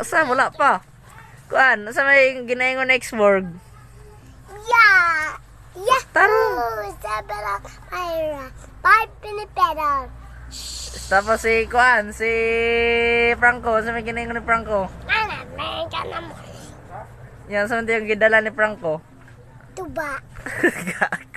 Asa wala pa? Kuan, asa may ginaingon next word? Yeah. Yeah. Taro. Oh, Sabela Ira. Bye pinipedal. Tapos si Kuan, si Franco, sa may ginaingon ni Franco. Ana, may kanamo. Yan, sa yung gidala ni Franco? Tuba.